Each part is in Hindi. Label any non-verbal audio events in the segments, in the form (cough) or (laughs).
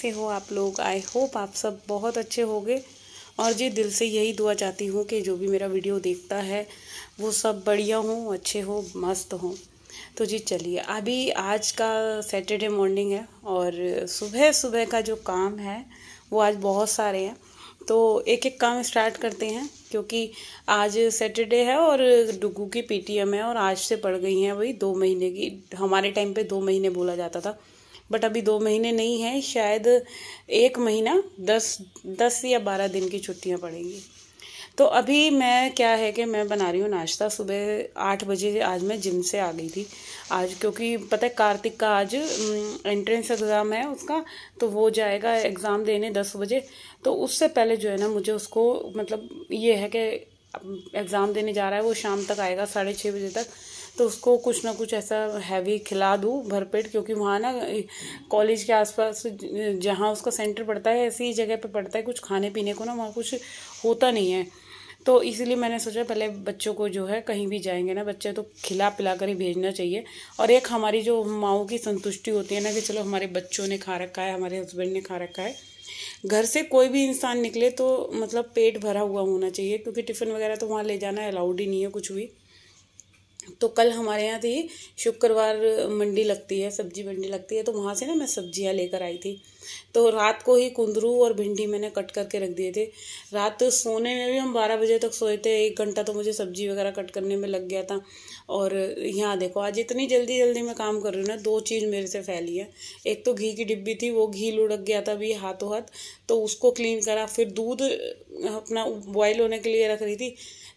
कैसे हो आप लोग आई होप आप सब बहुत अच्छे होंगे और जी दिल से यही दुआ चाहती हूँ कि जो भी मेरा वीडियो देखता है वो सब बढ़िया हो अच्छे हो मस्त हों तो जी चलिए अभी आज का सैटरडे मॉर्निंग है और सुबह सुबह का जो काम है वो आज बहुत सारे हैं तो एक एक काम स्टार्ट करते हैं क्योंकि आज सैटरडे है और डुगू की पीटीएम है और आज से पड़ गई हैं वही दो महीने की हमारे टाइम पे दो महीने बोला जाता था बट अभी दो महीने नहीं है शायद एक महीना दस दस या बारह दिन की छुट्टियाँ पड़ेंगी तो अभी मैं क्या है कि मैं बना रही हूँ नाश्ता सुबह आठ बजे आज मैं जिम से आ गई थी आज क्योंकि पता है कार्तिक का आज एंट्रेंस एग्ज़ाम है उसका तो वो जाएगा एग्ज़ाम देने दस बजे तो उससे पहले जो है ना मुझे उसको मतलब ये है कि एग्ज़ाम देने जा रहा है वो शाम तक आएगा साढ़े छः बजे तक तो उसको कुछ ना कुछ ऐसा हैवी खिला दूँ भरपेट क्योंकि वहाँ ना कॉलेज के आसपास जहाँ उसका सेंटर पड़ता है ऐसी जगह पर पड़ता है कुछ खाने पीने को ना वहाँ कुछ होता नहीं है तो इसलिए मैंने सोचा पहले बच्चों को जो है कहीं भी जाएंगे ना बच्चे तो खिला पिला कर ही भेजना चाहिए और एक हमारी जो माओ की संतुष्टि होती है ना कि चलो हमारे बच्चों ने खा रखा है हमारे हस्बैंड ने खा रखा है घर से कोई भी इंसान निकले तो मतलब पेट भरा हुआ होना चाहिए क्योंकि टिफ़िन वगैरह तो वहाँ ले जाना अलाउड ही नहीं है कुछ भी तो कल हमारे यहाँ थी शुक्रवार मंडी लगती है सब्जी मंडी लगती है तो वहाँ से ना मैं सब्जियाँ लेकर आई थी तो रात को ही कुंदरू और भिंडी मैंने कट करके रख दिए थे रात तो सोने में भी हम बारह बजे तक सोए थे एक घंटा तो मुझे सब्जी वगैरह कट करने में लग गया था और यहाँ देखो आज इतनी जल्दी जल्दी मैं काम कर रही हूँ ना दो चीज़ मेरे से फैली है एक तो घी की डिब्बी थी वो घी लुढ़क गया था अभी हाथों हाथ तो उसको क्लीन करा फिर दूध अपना बॉयल होने के लिए रख रही थी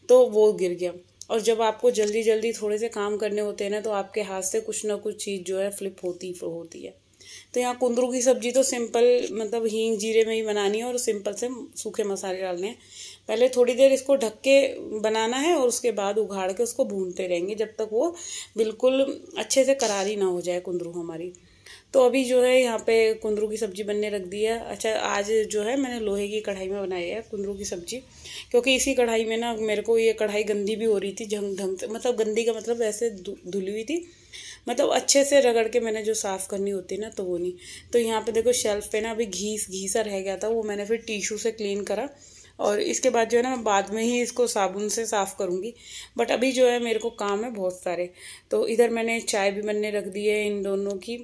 तो वो गिर गया और जब आपको जल्दी जल्दी थोड़े से काम करने होते हैं ना तो आपके हाथ से कुछ ना कुछ चीज़ जो है फ्लिप होती होती है तो यहाँ कुंदरू की सब्जी तो सिंपल मतलब हींग जीरे में ही बनानी है और सिंपल से सूखे मसाले डालने हैं पहले थोड़ी देर इसको ढक के बनाना है और उसके बाद उघाड़ के उसको भूनते रहेंगे जब तक वो बिल्कुल अच्छे से करारी ना हो जाए कुंदरू हमारी तो अभी जो है यहाँ पे कुंदरू की सब्ज़ी बनने रख दी है अच्छा आज जो है मैंने लोहे की कढ़ाई में बनाई है कुंदरू की सब्ज़ी क्योंकि इसी कढ़ाई में ना मेरे को ये कढ़ाई गंदी भी हो रही थी झंग ढंग से मतलब गंदी का मतलब ऐसे धुली हुई थी मतलब अच्छे से रगड़ के मैंने जो साफ़ करनी होती ना तो वो नहीं तो यहाँ पे देखो शेल्फ़ पे ना अभी घीस घीसा रह गया था वो मैंने फिर टिशू से क्लीन करा और इसके बाद जो है ना मैं बाद में ही इसको साबुन से साफ़ करूँगी बट अभी जो है मेरे को काम है बहुत सारे तो इधर मैंने चाय भी बनने रख दी है इन दोनों की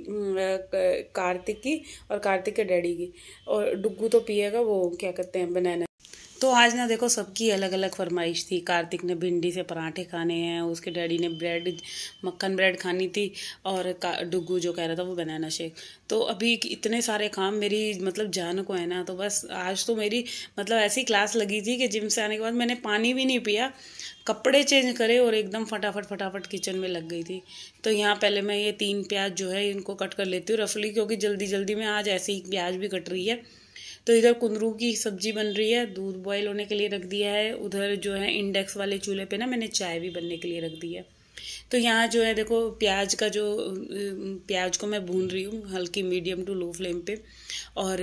कार्तिक की और कार्तिक के डैडी की और डुग्गू तो पिएगा वो क्या कहते हैं बनाना तो आज ना देखो सबकी अलग अलग फरमाइश थी कार्तिक ने भिंडी से पराठे खाने हैं उसके डैडी ने ब्रेड मक्खन ब्रेड खानी थी और डुगू जो कह रहा था वो बनाना शेक तो अभी इतने सारे काम मेरी मतलब जान को है ना तो बस आज तो मेरी मतलब ऐसी क्लास लगी थी कि जिम से आने के बाद मैंने पानी भी नहीं पिया कपड़े चेंज करे और एकदम फटाफट फटाफट किचन में लग गई थी तो यहाँ पहले मैं ये तीन प्याज जो है इनको कट कर लेती हूँ रफली क्योंकि जल्दी जल्दी में आज ऐसी प्याज भी कट रही है तो इधर कुंदरू की सब्जी बन रही है दूध बॉयल होने के लिए रख दिया है उधर जो है इंडेक्स वाले चूल्हे पे ना मैंने चाय भी बनने के लिए रख दी है तो यहाँ जो है देखो प्याज का जो प्याज को मैं भून रही हूँ हल्की मीडियम टू लो फ्लेम पे और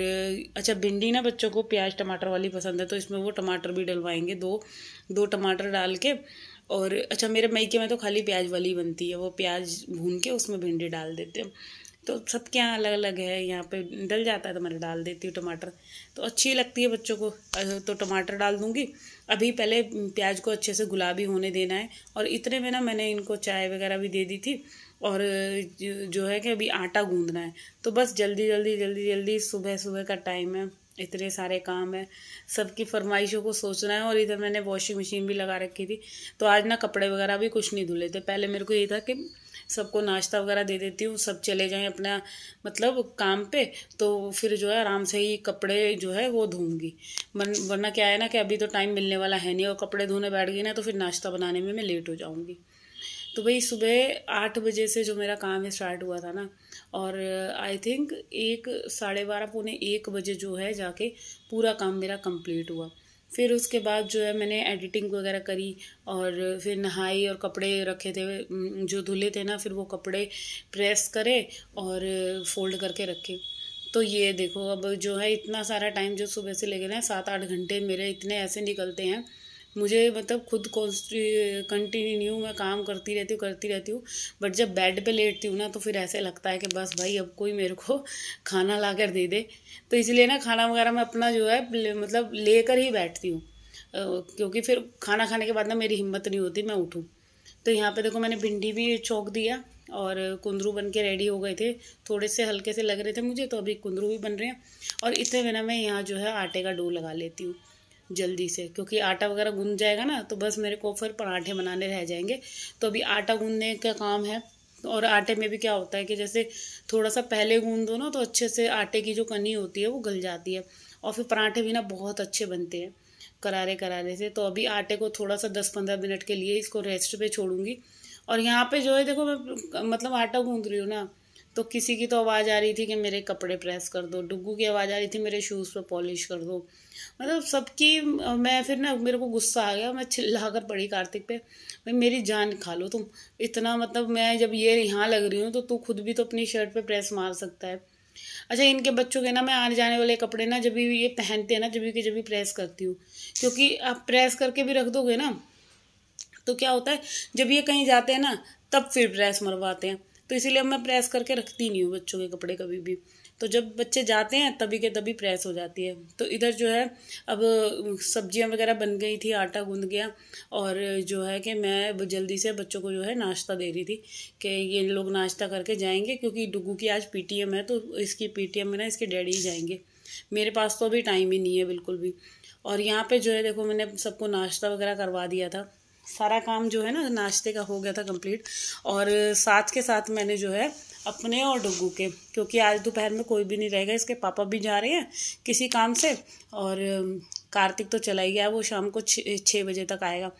अच्छा भिंडी ना बच्चों को प्याज टमाटर वाली पसंद है तो इसमें वो टमाटर भी डलवाएंगे दो दो टमाटर डाल के और अच्छा मेरे मई के में तो खाली प्याज वाली बनती है वो प्याज भून के उसमें भिंडी डाल देते हैं तो सबके यहाँ अलग अलग है यहाँ पे डल जाता है तो मैं डाल देती हूँ टमाटर तो अच्छी लगती है बच्चों को तो टमाटर डाल दूँगी अभी पहले प्याज को अच्छे से गुलाबी होने देना है और इतने में ना मैंने इनको चाय वगैरह भी दे दी थी और जो है कि अभी आटा गूँधना है तो बस जल्दी जल्दी जल्दी जल्दी सुबह सुबह का टाइम है इतने सारे काम है सबकी फरमाइशों को सोचना है और इधर मैंने वॉशिंग मशीन भी लगा रखी थी तो आज ना कपड़े वगैरह भी कुछ नहीं धुले थे पहले मेरे को ये था कि सबको नाश्ता वगैरह दे देती हूँ सब चले जाएँ अपना मतलब काम पे तो फिर जो है आराम से ही कपड़े जो है वो धोऊंगी मन वरना क्या है ना कि अभी तो टाइम मिलने वाला है नहीं और कपड़े धोने बैठ गई ना तो फिर नाश्ता बनाने में मैं लेट हो जाऊँगी तो भाई सुबह आठ बजे से जो मेरा काम है स्टार्ट हुआ था ना और आई थिंक एक साढ़े बारह पौने एक बजे जो है जाके पूरा काम मेरा कंप्लीट हुआ फिर उसके बाद जो है मैंने एडिटिंग वगैरह करी और फिर नहाई और कपड़े रखे थे जो धुले थे ना फिर वो कपड़े प्रेस करे और फोल्ड करके रखे तो ये देखो अब जो है इतना सारा टाइम जो सुबह से लेके ना सात आठ घंटे मेरे इतने ऐसे निकलते हैं मुझे मतलब खुद कंटिन्यू मैं काम करती रहती हूँ करती रहती हूँ बट जब बेड पे लेटती हूँ ना तो फिर ऐसे लगता है कि बस भाई अब कोई मेरे को (laughs) खाना ला कर दे दे तो इसलिए ना खाना वगैरह मैं अपना जो है मतलब लेकर ही बैठती हूँ क्योंकि फिर खाना खाने के बाद ना मेरी हिम्मत नहीं होती मैं उठूँ तो यहाँ पे देखो मैंने भिंडी भी चौंक दिया और कुंदरू बन के रेडी हो गए थे थोड़े से हल्के से लग रहे थे मुझे तो अभी कुंदरू भी बन रहे हैं और इतने बिना मैं यहाँ जो है आटे का डो लगा लेती हूँ जल्दी से क्योंकि आटा वगैरह गूंद जाएगा ना तो बस मेरे को फिर पराठे बनाने रह जाएंगे तो अभी आटा गूंदने का काम है और आटे में भी क्या होता है कि जैसे थोड़ा सा पहले गूंद दो ना तो अच्छे से आटे की जो कनी होती है वो गल जाती है और फिर पराठे भी ना बहुत अच्छे बनते हैं करारे करारे से तो अभी आटे को थोड़ा सा दस पंद्रह मिनट के लिए इसको रेस्ट पर छोड़ूंगी और यहाँ पर जो है देखो मैं मतलब आटा गूँध रही हूँ ना तो किसी की तो आवाज़ आ रही थी कि मेरे कपड़े प्रेस कर दो डुगू की आवाज़ आ रही थी मेरे शूज़ पर पॉलिश कर दो मतलब सबकी मैं फिर ना मेरे को गुस्सा आ गया मैं चिल्ला कर पड़ी कार्तिक पे भाई मेरी जान खा लो तुम इतना मतलब मैं जब ये यहाँ लग रही हूँ तो तू खुद भी तो अपनी शर्ट पे प्रेस मार सकता है अच्छा इनके बच्चों के ना मैं आने जाने वाले कपड़े ना जब भी ये पहनते हैं ना जब भी के जब भी प्रेस करती हूँ क्योंकि आप प्रेस करके भी रख दोगे ना तो क्या होता है जब ये कहीं जाते हैं ना तब फिर प्रेस मरवाते हैं तो इसीलिए मैं प्रेस करके रखती नहीं हूँ बच्चों के कपड़े कभी भी तो जब बच्चे जाते हैं तभी के तभी प्रेस हो जाती है तो इधर जो है अब सब्जियां वगैरह बन गई थी आटा गूंद गया और जो है कि मैं जल्दी से बच्चों को जो है नाश्ता दे रही थी कि ये लोग नाश्ता करके जाएंगे क्योंकि डुगू की आज पीटीएम है तो इसकी पीटीएम में ना इसके डैडी ही जाएंगे मेरे पास तो अभी टाइम ही नहीं है बिल्कुल भी और यहाँ पर जो है देखो मैंने सबको नाश्ता वगैरह करवा दिया था सारा काम जो है ना नाश्ते का हो गया था कंप्लीट और साथ के साथ मैंने जो है अपने और डुगू के क्योंकि आज दोपहर में कोई भी नहीं रहेगा इसके पापा भी जा रहे हैं किसी काम से और कार्तिक तो चला ही गया वो शाम को छः बजे तक आएगा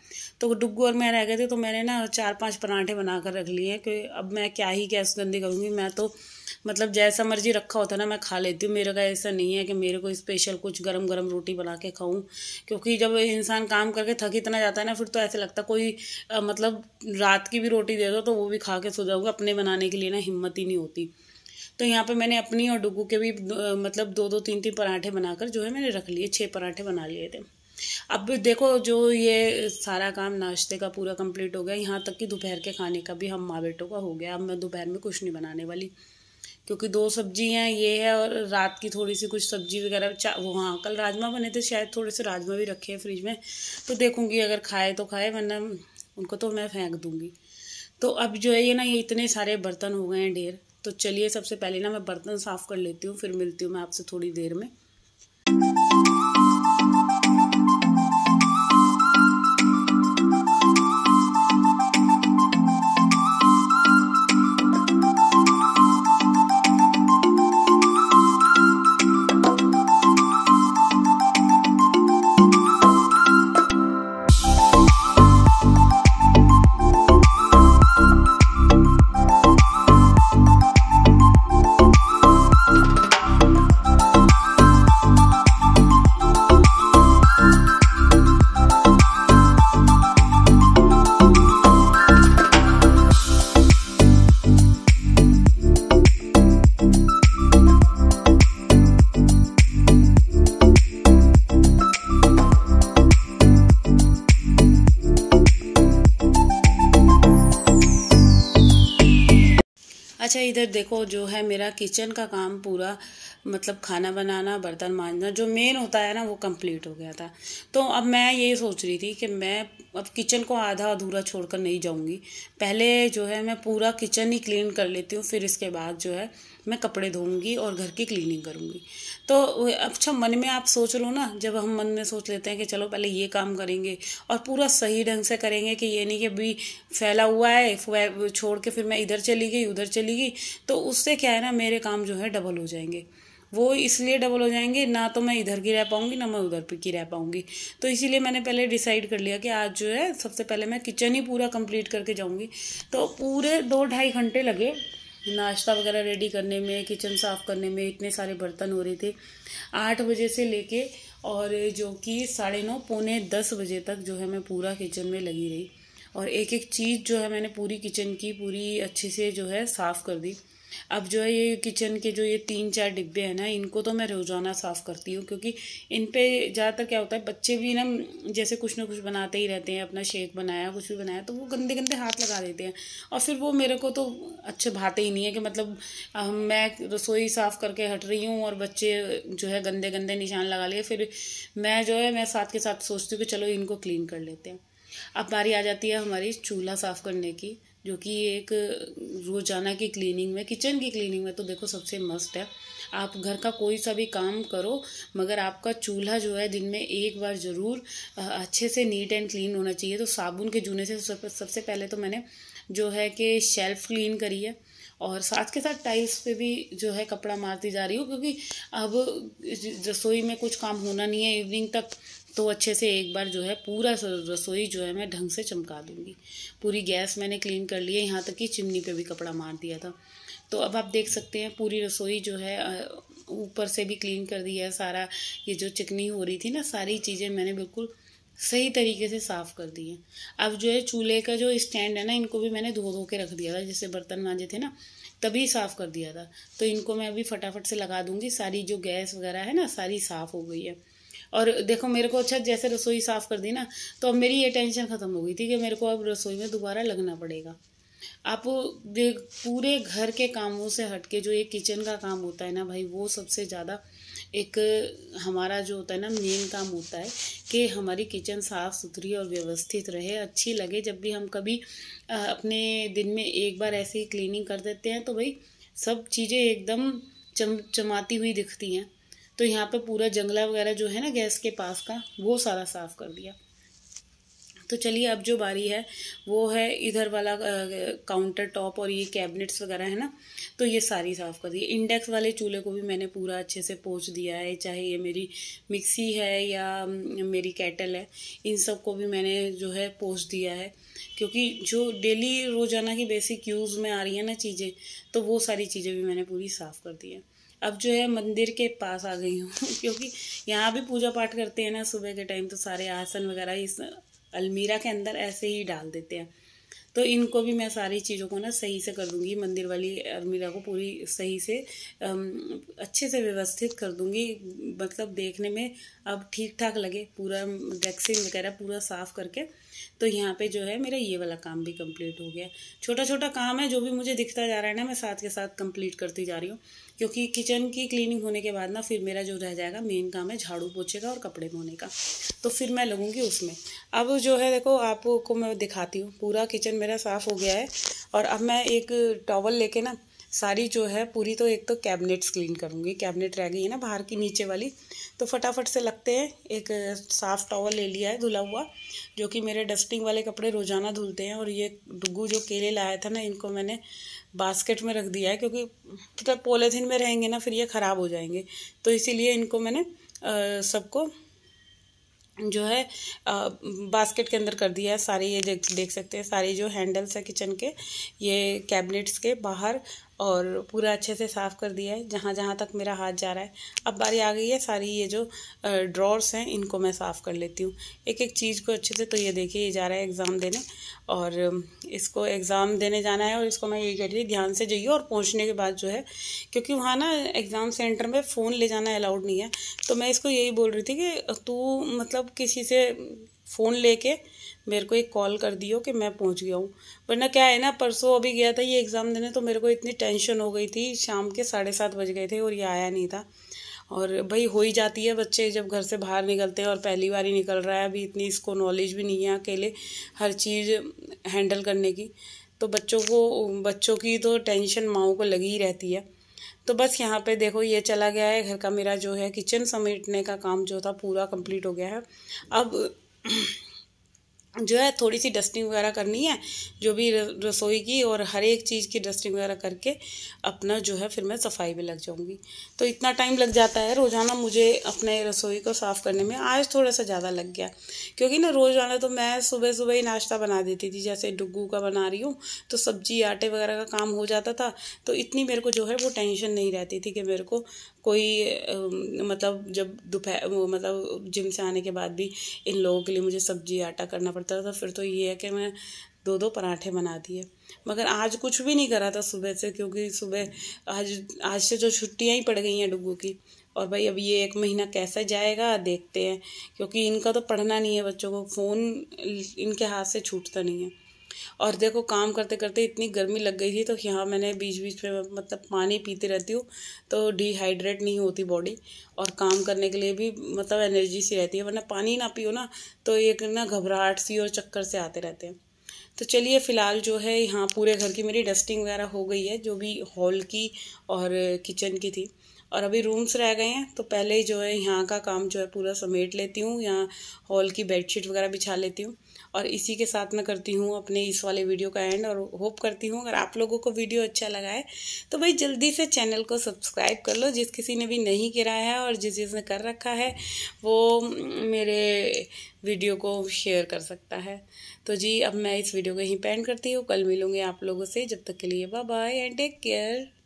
तो डुगू और मैं रह गए थे तो मैंने ना चार पांच पराठे बना कर रख लिए हैं कि अब मैं क्या ही गैस गंदी करूँगी मैं तो मतलब जैसा मर्जी रखा होता है ना मैं खा लेती हूँ मेरे का ऐसा नहीं है कि मेरे को स्पेशल कुछ गरम गरम रोटी बना के खाऊं क्योंकि जब इंसान काम करके थक इतना जाता है ना फिर तो ऐसे लगता है कोई आ, मतलब रात की भी रोटी दे दो तो वो भी खा के सो जाऊँगा अपने बनाने के लिए ना हिम्मत ही नहीं होती तो यहाँ पे मैंने अपनी और डुगू के भी मतलब दो दो तीन तीन पराठे बनाकर जो है मैंने रख लिए छः पराठे बना लिए थे अब देखो जो ये सारा काम नाश्ते का पूरा कंप्लीट हो गया यहाँ तक कि दोपहर के खाने का भी हम माँ बेटों का हो गया अब मैं दोपहर में कुछ नहीं बनाने वाली क्योंकि दो हैं ये है और रात की थोड़ी सी कुछ सब्जी वगैरह वो हाँ कल राजमा बने थे शायद थोड़े से राजमा भी रखे हैं फ्रिज में तो देखूंगी अगर खाए तो खाए वरना उनको तो मैं फेंक दूंगी तो अब जो है ये ना ये इतने सारे बर्तन हो गए हैं ढेर तो चलिए सबसे पहले ना मैं बर्तन साफ़ कर लेती हूँ फिर मिलती हूँ मैं आपसे थोड़ी देर में इधर देखो जो है मेरा किचन का काम पूरा मतलब खाना बनाना बर्तन मांजना जो मेन होता है ना वो कंप्लीट हो गया था तो अब मैं ये सोच रही थी कि मैं अब किचन को आधा अधूरा छोड़ कर नहीं जाऊँगी पहले जो है मैं पूरा किचन ही क्लीन कर लेती हूँ फिर इसके बाद जो है मैं कपड़े धोऊंगी और घर की क्लीनिंग करूँगी तो अच्छा मन में आप सोच लो ना जब हम मन में सोच लेते हैं कि चलो पहले ये काम करेंगे और पूरा सही ढंग से करेंगे कि ये नहीं कि अभी फैला हुआ है छोड़ के फिर मैं इधर चली गई उधर चली गई तो उससे क्या है ना मेरे काम जो है डबल हो जाएंगे वो इसलिए डबल हो जाएंगे ना तो मैं इधर की रह पाऊँगी ना मैं उधर की रह पाऊँगी तो इसीलिए मैंने पहले डिसाइड कर लिया कि आज जो है सबसे पहले मैं किचन ही पूरा कंप्लीट करके जाऊँगी तो पूरे दो ढाई घंटे लगे नाश्ता वगैरह रेडी करने में किचन साफ़ करने में इतने सारे बर्तन हो रहे थे आठ बजे से लेके और जो कि साढ़े नौ पौने दस बजे तक जो है मैं पूरा किचन में लगी रही और एक एक चीज़ जो है मैंने पूरी किचन की पूरी अच्छे से जो है साफ़ कर दी अब जो है ये किचन के जो ये तीन चार डिब्बे हैं ना इनको तो मैं रोज़ाना साफ़ करती हूँ क्योंकि इन पर ज़्यादातर क्या होता है बच्चे भी ना जैसे कुछ ना कुछ बनाते ही रहते हैं अपना शेक बनाया कुछ भी बनाया तो वो गंदे गंदे हाथ लगा देते हैं और फिर वो मेरे को तो अच्छे भाते ही नहीं है कि मतलब मैं रसोई साफ़ करके हट रही हूँ और बच्चे जो है गंदे गंदे निशान लगा लिए फिर मैं जो है मैं साथ के साथ सोचती हूँ कि चलो इनको क्लीन कर लेते हैं अब बारी आ जाती है हमारी चूल्हा साफ़ करने की जो कि एक रोज़ाना की क्लीनिंग में किचन की क्लीनिंग में तो देखो सबसे मस्त है आप घर का कोई सा भी काम करो मगर आपका चूल्हा जो है दिन में एक बार ज़रूर अच्छे से नीट एंड क्लीन होना चाहिए तो साबुन के जूने से सब, सबसे पहले तो मैंने जो है कि शेल्फ़ क्लीन करी है और साथ के साथ टाइल्स पे भी जो है कपड़ा मारती जा रही हूँ क्योंकि अब रसोई में कुछ काम होना नहीं है इवनिंग तक तो अच्छे से एक बार जो है पूरा रसोई जो है मैं ढंग से चमका दूंगी पूरी गैस मैंने क्लीन कर ली है यहाँ तक कि चिमनी पे भी कपड़ा मार दिया था तो अब आप देख सकते हैं पूरी रसोई जो है ऊपर से भी क्लीन कर दिया है सारा ये जो चिकनी हो रही थी ना सारी चीज़ें मैंने बिल्कुल सही तरीके से साफ़ कर दी है अब जो है चूल्हे का जो स्टैंड है ना इनको भी मैंने धो धो के रख दिया था जैसे बर्तन मांजे थे ना तभी साफ़ कर दिया था तो इनको मैं अभी फटाफट से लगा दूँगी सारी जो गैस वगैरह है ना सारी साफ़ हो गई है और देखो मेरे को अच्छा जैसे रसोई साफ़ कर दी ना तो अब मेरी ये टेंशन ख़त्म हो गई थी कि मेरे को अब रसोई में दोबारा लगना पड़ेगा आप पूरे घर के कामों से हट के जो एक किचन का काम होता है ना भाई वो सबसे ज़्यादा एक हमारा जो होता है ना मेन काम होता है कि हमारी किचन साफ़ सुथरी और व्यवस्थित रहे अच्छी लगे जब भी हम कभी अपने दिन में एक बार ऐसे ही क्लीनिंग कर देते हैं तो भाई सब चीज़ें एकदम चम चमाती हुई दिखती हैं तो यहाँ पर पूरा जंगला वगैरह जो है ना गैस के पास का वो सारा साफ़ कर दिया तो चलिए अब जो बारी है वो है इधर वाला काउंटर टॉप और ये कैबिनेट्स वगैरह है ना तो ये सारी साफ़ कर दी इंडेक्स वाले चूल्हे को भी मैंने पूरा अच्छे से पोछ दिया है चाहे ये मेरी मिक्सी है या मेरी कैटल है इन सब को भी मैंने जो है पोछ दिया है क्योंकि जो डेली रोज़ाना की बेसिक यूज़ में आ रही है ना चीज़ें तो वो सारी चीज़ें भी मैंने पूरी साफ़ कर दी है अब जो है मंदिर के पास आ गई हूँ (laughs) क्योंकि यहाँ भी पूजा पाठ करते हैं ना सुबह के टाइम तो सारे आसन वगैरह इस अलमीरा के अंदर ऐसे ही डाल देते हैं तो इनको भी मैं सारी चीज़ों को ना सही से कर दूंगी मंदिर वाली अलमीरा को पूरी सही से अच्छे से व्यवस्थित कर दूँगी मतलब देखने में अब ठीक ठाक लगे पूरा वैक्सीन वगैरह पूरा साफ़ करके तो यहाँ पे जो है मेरा ये वाला काम भी कंप्लीट हो गया छोटा छोटा काम है जो भी मुझे दिखता जा रहा है ना मैं साथ के साथ कंप्लीट करती जा रही हूँ क्योंकि किचन की क्लीनिंग होने के बाद ना फिर मेरा जो रह जाएगा मेन काम है झाड़ू पोछे का और कपड़े धोने का तो फिर मैं लगूँगी उसमें अब जो है देखो आपको मैं दिखाती हूँ पूरा किचन मेरा साफ़ हो गया है और अब मैं एक टॉवल लेके ना सारी जो है पूरी तो एक तो कैबिनेट्स क्लीन करूँगी कैबिनेट रह गई है ना बाहर की नीचे वाली तो फटाफट से लगते हैं एक साफ़ टॉवल ले लिया है धुला हुआ जो कि मेरे डस्टिंग वाले कपड़े रोज़ाना धुलते हैं और ये डुगू जो केले लाया था ना इनको मैंने बास्केट में रख दिया है क्योंकि मतलब तो में रहेंगे ना फिर ये ख़राब हो जाएंगे तो इसीलिए इनको मैंने सबको जो है आ, बास्केट के अंदर कर दिया है सारे ये देख देख सकते हैं सारे जो हैंडल्स है किचन के ये कैबिनेट्स के बाहर और पूरा अच्छे से साफ़ कर दिया है जहाँ जहाँ तक मेरा हाथ जा रहा है अब बारी आ गई है सारी ये जो ड्रॉर्स हैं इनको मैं साफ़ कर लेती हूँ एक एक चीज़ को अच्छे से तो ये देखिए ये जा रहा है एग्ज़ाम देने और इसको एग्ज़ाम देने जाना है और इसको मैं यही कह रही ध्यान से जाइए और पहुँचने के बाद जो है क्योंकि वहाँ ना एग्ज़ाम सेंटर में फ़ोन ले जाना अलाउड नहीं है तो मैं इसको यही बोल रही थी कि तू मतलब किसी से फ़ोन ले मेरे को एक कॉल कर दियो कि मैं पहुंच गया हूँ वरना क्या है ना परसों अभी गया था ये एग्ज़ाम देने तो मेरे को इतनी टेंशन हो गई थी शाम के साढ़े सात बज गए थे और ये आया नहीं था और भाई हो ही जाती है बच्चे जब घर से बाहर निकलते हैं और पहली बार ही निकल रहा है अभी इतनी इसको नॉलेज भी नहीं है अकेले हर चीज़ हैंडल करने की तो बच्चों को बच्चों की तो टेंशन माओ को लगी ही रहती है तो बस यहाँ पे देखो ये चला गया है घर का मेरा जो है किचन समेटने का काम जो था पूरा कंप्लीट हो गया है अब जो है थोड़ी सी डस्टिंग वगैरह करनी है जो भी रसोई की और हर एक चीज़ की डस्टिंग वगैरह करके अपना जो है फिर मैं सफाई में लग जाऊँगी तो इतना टाइम लग जाता है रोज़ाना मुझे अपने रसोई को साफ़ करने में आज थोड़ा सा ज़्यादा लग गया क्योंकि ना रोज़ाना तो मैं सुबह सुबह ही नाश्ता बना देती थी जैसे डुगू का बना रही हूँ तो सब्जी आटे वगैरह का काम हो जाता था तो इतनी मेरे को जो है वो टेंशन नहीं रहती थी कि मेरे को कोई मतलब जब दोपहर मतलब जिम से आने के बाद भी इन लोगों के लिए मुझे सब्जी आटा करना पड़ता करता था फिर तो ये है कि मैं दो दो पराठे बना दिए मगर आज कुछ भी नहीं करा था सुबह से क्योंकि सुबह आज आज से जो छुट्टियाँ ही पड़ गई हैं डुगू की और भाई अब ये एक महीना कैसा जाएगा देखते हैं क्योंकि इनका तो पढ़ना नहीं है बच्चों को फ़ोन इनके हाथ से छूटता नहीं है और देखो काम करते करते इतनी गर्मी लग गई थी तो यहाँ मैंने बीच बीच में मतलब पानी पीते रहती हूँ तो डिहाइड्रेट नहीं होती बॉडी और काम करने के लिए भी मतलब एनर्जी सी रहती है वरना पानी ना पियो ना तो एक ना घबराहट सी और चक्कर से आते रहते हैं तो चलिए फ़िलहाल जो है यहाँ पूरे घर की मेरी डस्टिंग वगैरह हो गई है जो भी हॉल की और किचन की थी और अभी रूम्स रह गए हैं तो पहले ही जो है यहाँ का काम जो है पूरा समेट लेती हूँ यहाँ हॉल की बेडशीट वगैरह बिछा लेती हूँ और इसी के साथ मैं करती हूँ अपने इस वाले वीडियो का एंड और होप करती हूँ अगर आप लोगों को वीडियो अच्छा लगा है तो भाई जल्दी से चैनल को सब्सक्राइब कर लो जिस किसी ने भी नहीं किराया है और जिस जिसने कर रखा है वो मेरे वीडियो को शेयर कर सकता है तो जी अब मैं इस वीडियो को यहीं पेंड करती हूँ कल मिलूँगी आप लोगों से जब तक के लिए bye bye and take care